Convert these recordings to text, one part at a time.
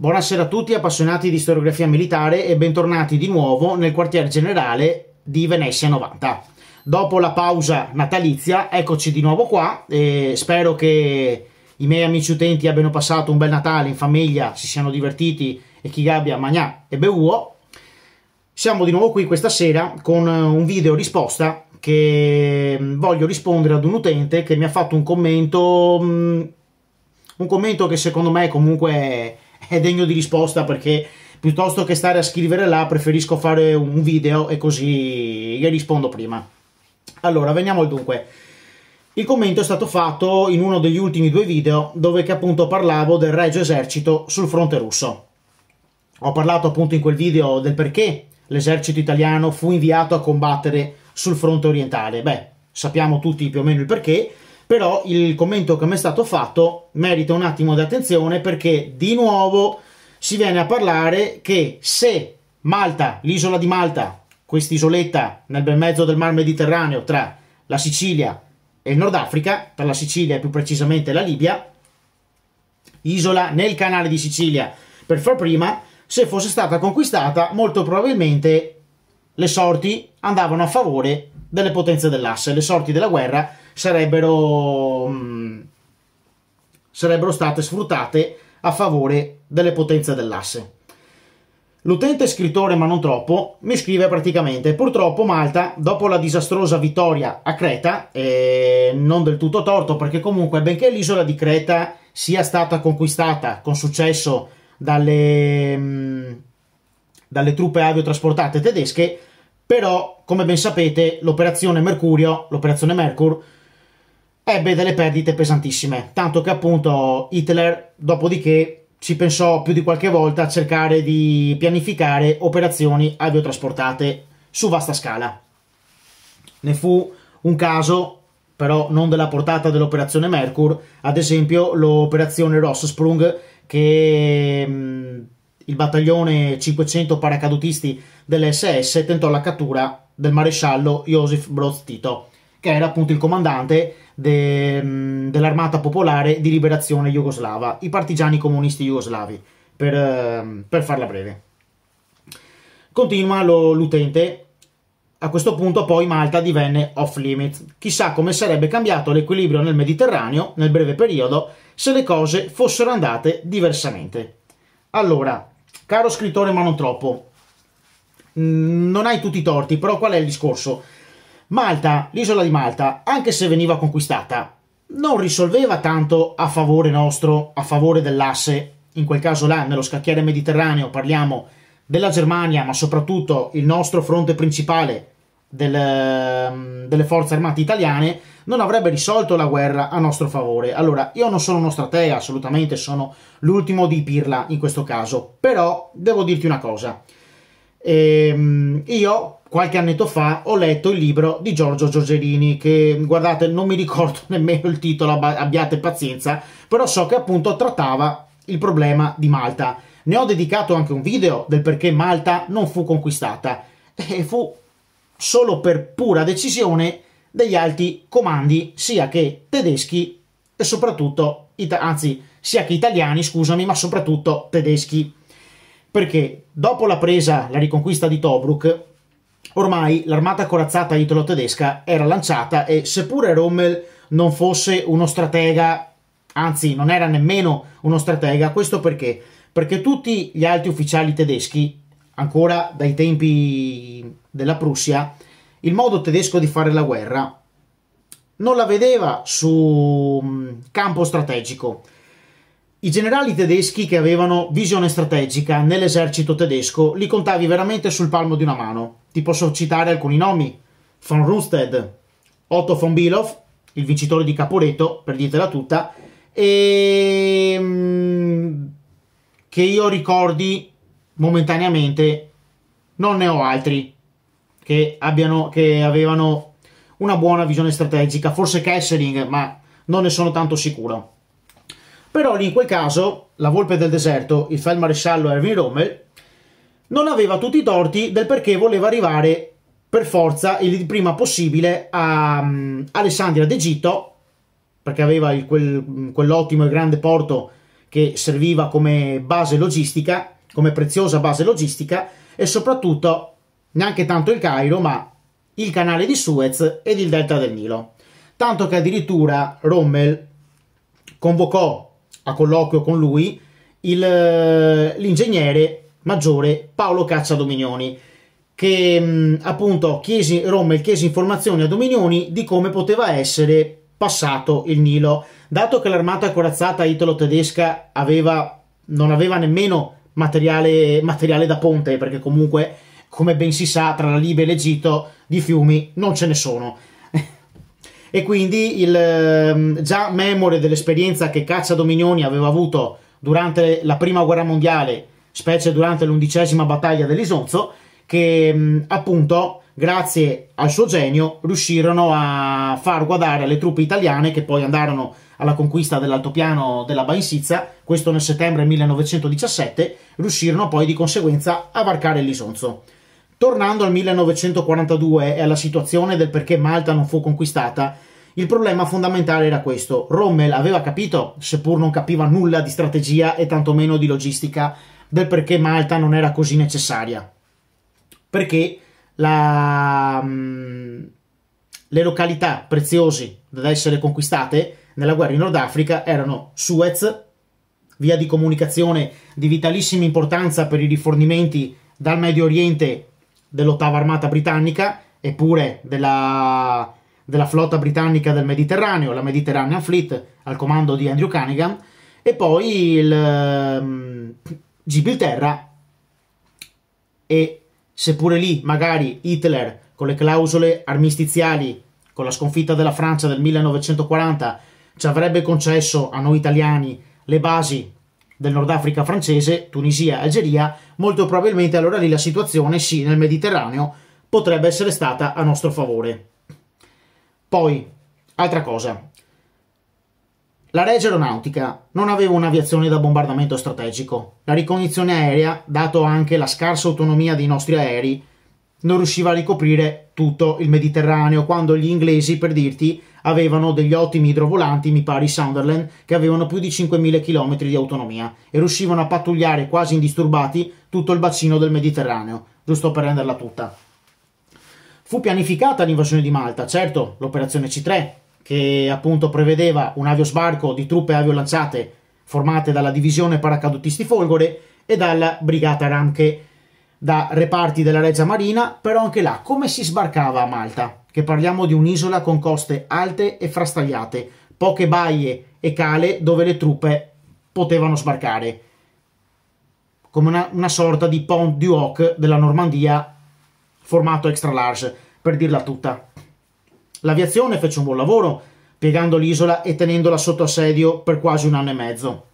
Buonasera a tutti appassionati di storiografia militare e bentornati di nuovo nel quartier generale di Venezia 90. Dopo la pausa natalizia, eccoci di nuovo qua e spero che i miei amici utenti abbiano passato un bel Natale in famiglia, si siano divertiti e chi gabbia magnà e bevuo. Siamo di nuovo qui questa sera con un video risposta che voglio rispondere ad un utente che mi ha fatto un commento mm, un commento che secondo me comunque è è degno di risposta perché piuttosto che stare a scrivere là preferisco fare un video e così gli rispondo prima. Allora, veniamo al dunque. Il commento è stato fatto in uno degli ultimi due video dove che appunto parlavo del regio esercito sul fronte russo. Ho parlato appunto in quel video del perché l'esercito italiano fu inviato a combattere sul fronte orientale. Beh, sappiamo tutti più o meno il perché, però il commento che mi è stato fatto merita un attimo di attenzione perché di nuovo si viene a parlare che se Malta, l'isola di Malta, quest'isoletta nel bel mezzo del mar Mediterraneo tra la Sicilia e il Nord Africa, per la Sicilia e più precisamente la Libia, isola nel canale di Sicilia per far prima, se fosse stata conquistata molto probabilmente le sorti andavano a favore delle potenze dell'asse, le sorti della guerra sarebbero, mm, sarebbero state sfruttate a favore delle potenze dell'asse. L'utente scrittore, ma non troppo, mi scrive praticamente: Purtroppo Malta, dopo la disastrosa vittoria a Creta, eh, non del tutto torto, perché comunque, benché l'isola di Creta sia stata conquistata con successo dalle, mh, mm, dalle truppe aviotrasportate tedesche, però, come ben sapete, l'operazione Mercurio, l'operazione Mercur, ebbe eh, delle perdite pesantissime, tanto che appunto Hitler, dopodiché, ci pensò più di qualche volta a cercare di pianificare operazioni aviotrasportate su vasta scala. Ne fu un caso, però non della portata dell'operazione Mercur, ad esempio l'operazione Rossprung che mh, mm, il battaglione 500 paracadutisti dell'SS tentò la cattura del maresciallo Josef Broz Tito, che era appunto il comandante de, mm, dell'Armata Popolare di Liberazione Jugoslava, i partigiani comunisti jugoslavi, per, ehm, per farla breve. Continua lo, l'utente. A questo punto poi Malta divenne off limit. Chissà come sarebbe cambiato l'equilibrio nel Mediterraneo nel breve periodo se le cose fossero andate diversamente. Allora, caro scrittore, ma non troppo, mm, non hai tutti i torti, però qual è il discorso? Malta, l'isola di Malta, anche se veniva conquistata, non risolveva tanto a favore nostro, a favore dell'asse, in quel caso là, nello scacchiere mediterraneo parliamo della Germania, ma soprattutto il nostro fronte principale del, ehm, delle forze armate italiane, non avrebbe risolto la guerra a nostro favore. Allora, io non sono uno stratega, assolutamente, sono l'ultimo di Pirla in questo caso, però devo dirti una cosa. Ehm, io qualche annetto fa ho letto il libro di Giorgio Giorgerini che guardate non mi ricordo nemmeno il titolo abbiate pazienza però so che appunto trattava il problema di Malta ne ho dedicato anche un video del perché Malta non fu conquistata e fu solo per pura decisione degli alti comandi sia che tedeschi e soprattutto anzi sia che italiani scusami ma soprattutto tedeschi perché dopo la presa, la riconquista di Tobruk, ormai l'armata corazzata italo-tedesca era lanciata e seppure Rommel non fosse uno stratega, anzi non era nemmeno uno stratega, questo perché? Perché tutti gli altri ufficiali tedeschi, ancora dai tempi della Prussia, il modo tedesco di fare la guerra non la vedeva su mm, campo strategico, i generali tedeschi che avevano visione strategica nell'esercito tedesco li contavi veramente sul palmo di una mano. Ti posso citare alcuni nomi: von Rundstedt, Otto von Bilow, il vincitore di Caporeto, per dirtela tutta, e mm, che io ricordi momentaneamente, non ne ho altri che, abbiano, che avevano una buona visione strategica, forse Kesseling, ma non ne sono tanto sicuro. Però lì in quel caso la volpe del deserto, il feldmaresciallo Erwin Rommel, non aveva tutti i torti del perché voleva arrivare per forza il prima possibile a um, Alessandria d'Egitto, perché aveva il, quel, mm, quell'ottimo e grande porto che serviva come base logistica, come preziosa base logistica, e soprattutto neanche tanto il Cairo, ma il canale di Suez ed il delta del Nilo. Tanto che addirittura Rommel convocò a colloquio con lui il, eh, l'ingegnere maggiore Paolo Caccia Dominioni che mm, appunto chiesi, Rommel chiese informazioni a Dominioni di come poteva essere passato il Nilo. Dato che l'armata corazzata italo-tedesca aveva, non aveva nemmeno materiale, materiale da ponte, perché comunque, come ben si sa, tra la Libia e l'Egitto di fiumi non ce ne sono e quindi il, ehm, già memore dell'esperienza che Caccia Dominioni aveva avuto durante la prima guerra mondiale, specie durante l'undicesima battaglia dell'Isonzo, che mm, appunto grazie al suo genio riuscirono a far guardare alle truppe italiane che poi andarono alla conquista dell'altopiano della Bainsizza, questo nel settembre 1917, riuscirono poi di conseguenza a varcare l'Isonzo. Tornando al 1942 e alla situazione del perché Malta non fu conquistata, il problema fondamentale era questo. Rommel aveva capito, seppur non capiva nulla di strategia e tantomeno di logistica, del perché Malta non era così necessaria. Perché la, mm, le località preziose da essere conquistate nella guerra in Nord Africa erano Suez, via di comunicazione di vitalissima importanza per i rifornimenti dal Medio Oriente dell'ottava armata britannica eppure della, della flotta britannica del Mediterraneo, la Mediterranean Fleet, al comando di Andrew Cunningham, e poi il um, ehm, Gibilterra e seppure lì magari Hitler con le clausole armistiziali, con la sconfitta della Francia del 1940, ci avrebbe concesso a noi italiani le basi del Nord Africa francese, Tunisia e Algeria, molto probabilmente allora lì la situazione, sì, nel Mediterraneo potrebbe essere stata a nostro favore. Poi, altra cosa, la Regia Aeronautica non aveva un'aviazione da bombardamento strategico. La ricognizione aerea, dato anche la scarsa autonomia dei nostri aerei, non riusciva a ricoprire tutto il Mediterraneo quando gli inglesi, per dirti, avevano degli ottimi idrovolanti, mi pare Sunderland, che avevano più di 5.000 km di autonomia e riuscivano a pattugliare quasi indisturbati tutto il bacino del Mediterraneo, giusto per renderla tutta. Fu pianificata l'invasione di Malta, certo, l'operazione C3, che appunto prevedeva un aviosbarco di truppe aviolanzate formate dalla divisione paracadutisti Folgore e dalla brigata Ramche da reparti della Regia Marina, però anche là come si sbarcava a Malta? Che parliamo di un'isola con coste alte e frastagliate, poche baie e cale dove le truppe potevano sbarcare, come una, una sorta di Pont du Hoc della Normandia formato extra large, per dirla tutta. L'aviazione fece un buon lavoro, piegando l'isola e tenendola sotto assedio per quasi un anno e mezzo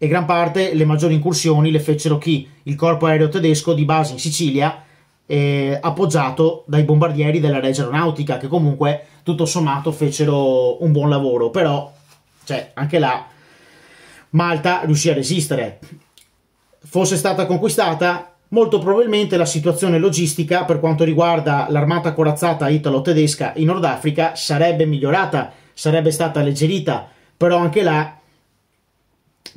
e gran parte le maggiori incursioni le fecero chi? Il corpo aereo tedesco di base in Sicilia, eh, appoggiato dai bombardieri della Regia Aeronautica, che comunque tutto sommato fecero un buon lavoro, però cioè, anche là Malta riuscì a resistere. Fosse stata conquistata, molto probabilmente la situazione logistica per quanto riguarda l'armata corazzata italo-tedesca in Nord Africa sarebbe migliorata, sarebbe stata alleggerita, però anche là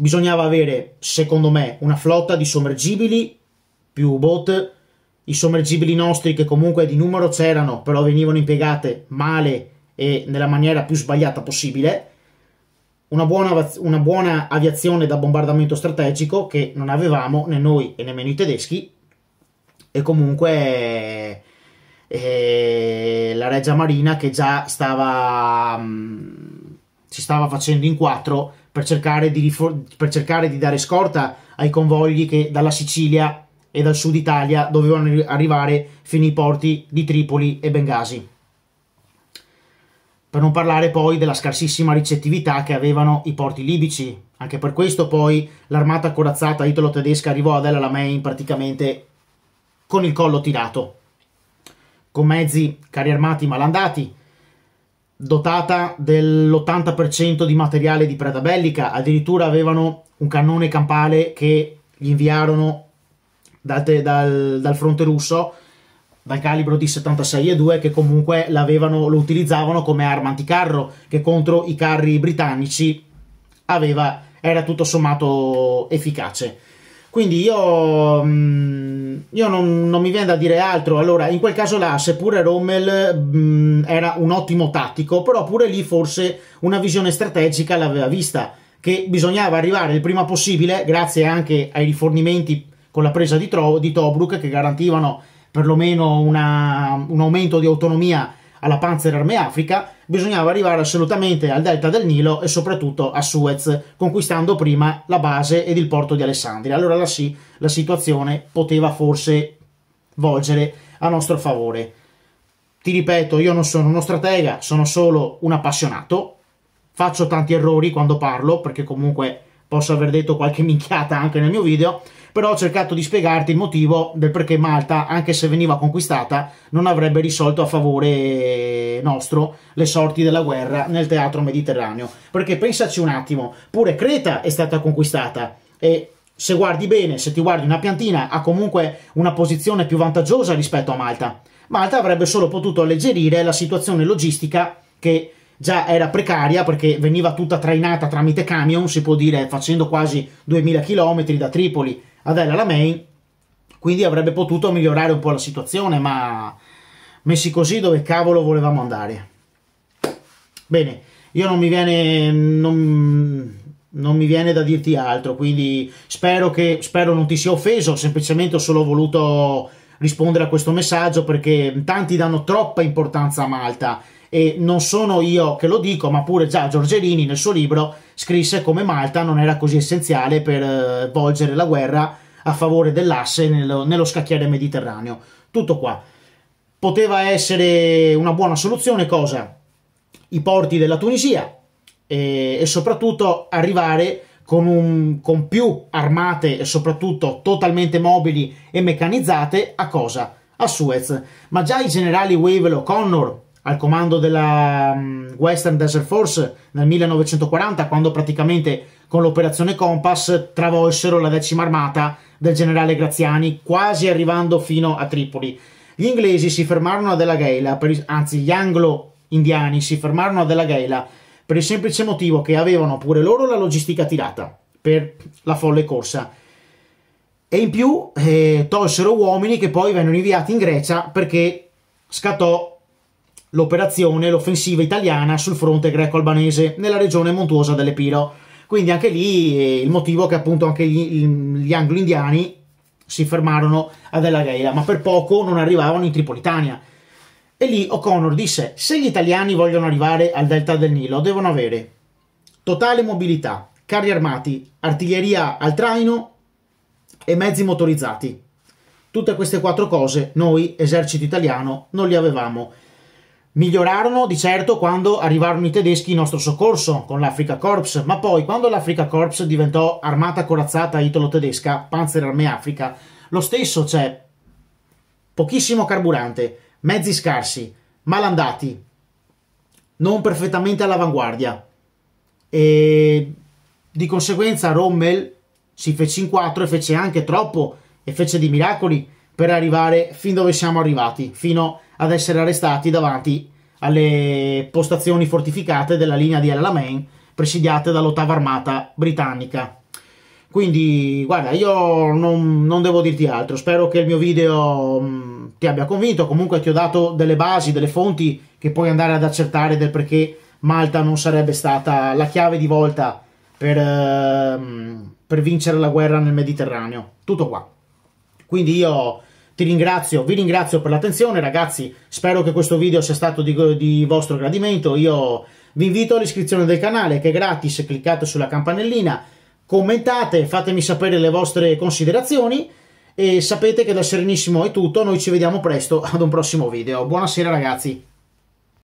bisognava avere, secondo me, una flotta di sommergibili più boat. I sommergibili nostri, che comunque di numero c'erano, però venivano impiegate male e nella maniera più sbagliata possibile. Una buona, una buona aviazione da bombardamento strategico che non avevamo né noi e nemmeno i tedeschi. E comunque eh, la Regia Marina che già stava, mh, mm, si stava facendo in quattro per cercare, di rifor- per cercare di dare scorta ai convogli che dalla Sicilia e dal sud Italia dovevano arrivare fino ai porti di Tripoli e Bengasi. Per non parlare poi della scarsissima ricettività che avevano i porti libici. Anche per questo poi l'armata corazzata italo-tedesca arrivò ad El Alamein praticamente con il collo tirato. Con mezzi, carri armati malandati, dotata dell'80% di materiale di preda bellica, addirittura avevano un cannone campale che gli inviarono dal, dal, dal fronte russo dal calibro di 76,2 che comunque lo utilizzavano come arma anticarro che contro i carri britannici aveva, era tutto sommato efficace. Quindi io, mm, io non, non, mi viene da dire altro. Allora, in quel caso là, seppure Rommel mh, mm, era un ottimo tattico, però pure lì forse una visione strategica l'aveva vista, che bisognava arrivare il prima possibile, grazie anche ai rifornimenti con la presa di, Tro di Tobruk, che garantivano perlomeno una, un aumento di autonomia alla Panzerarmee Africa, bisognava arrivare assolutamente al delta del Nilo e soprattutto a Suez, conquistando prima la base ed il porto di Alessandria. Allora la, sì, la situazione poteva forse volgere a nostro favore. Ti ripeto, io non sono uno stratega, sono solo un appassionato, faccio tanti errori quando parlo, perché comunque posso aver detto qualche minchiata anche nel mio video, però ho cercato di spiegarti il motivo del perché Malta, anche se veniva conquistata, non avrebbe risolto a favore nostro le sorti della guerra nel teatro mediterraneo. Perché pensaci un attimo, pure Creta è stata conquistata e se guardi bene, se ti guardi una piantina, ha comunque una posizione più vantaggiosa rispetto a Malta. Malta avrebbe solo potuto alleggerire la situazione logistica che già era precaria perché veniva tutta trainata tramite camion, si può dire, facendo quasi 2000 km da Tripoli ad El Alamein, quindi avrebbe potuto migliorare un po' la situazione, ma messi così dove cavolo volevamo andare? Bene, io non mi viene... Non, non mi viene da dirti altro, quindi spero che spero non ti sia offeso, semplicemente ho solo voluto rispondere a questo messaggio perché tanti danno troppa importanza a Malta e non sono io che lo dico, ma pure già Giorgerini nel suo libro scrisse come Malta non era così essenziale per eh, volgere la guerra a favore dell'asse nello, nello scacchiere mediterraneo. Tutto qua. Poteva essere una buona soluzione cosa? I porti della Tunisia e, e soprattutto arrivare con, un, con, più armate e soprattutto totalmente mobili e meccanizzate a cosa? A Suez. Ma già i generali Wavell Connor al comando della mm, Western Desert Force nel 1940, quando praticamente con l'operazione Compass travolsero la decima armata del generale Graziani, quasi arrivando fino a Tripoli. Gli inglesi si fermarono a Della Gela, per, anzi gli anglo-indiani si fermarono a Della Gela per il semplice motivo che avevano pure loro la logistica tirata per la folle corsa e in più eh, tolsero uomini che poi vennero inviati in Grecia perché scattò l'operazione, l'offensiva italiana sul fronte greco-albanese nella regione montuosa dell'Epiro. Quindi anche lì eh, il motivo che appunto anche gli, gli anglo-indiani si fermarono ad El Gheila, ma per poco non arrivavano in Tripolitania. E lì O'Connor disse: Se gli italiani vogliono arrivare al delta del Nilo, devono avere totale mobilità, carri armati, artiglieria al traino e mezzi motorizzati. Tutte queste quattro cose noi, esercito italiano, non le avevamo. Migliorarono di certo quando arrivarono i tedeschi in nostro soccorso con l'Africa Corps, ma poi quando l'Africa Corps diventò armata corazzata italo-tedesca, Panzerarmee Africa, lo stesso c'è. Cioè, pochissimo carburante, mezzi scarsi, malandati, non perfettamente all'avanguardia. E di conseguenza Rommel si fece in quattro e fece anche troppo e fece di miracoli per arrivare fin dove siamo arrivati, fino a ad essere arrestati davanti alle postazioni fortificate della linea di El Alamein presidiate dall'ottava armata britannica. Quindi, guarda, io non, non, devo dirti altro. Spero che il mio video mh, mm, ti abbia convinto. Comunque ti ho dato delle basi, delle fonti che puoi andare ad accertare del perché Malta non sarebbe stata la chiave di volta per, eh, per vincere la guerra nel Mediterraneo. Tutto qua. Quindi io ti ringrazio, vi ringrazio per l'attenzione ragazzi, spero che questo video sia stato di, di vostro gradimento, io vi invito all'iscrizione del canale che è gratis, cliccate sulla campanellina, commentate, fatemi sapere le vostre considerazioni e sapete che da Serenissimo è tutto, noi ci vediamo presto ad un prossimo video. Buonasera ragazzi!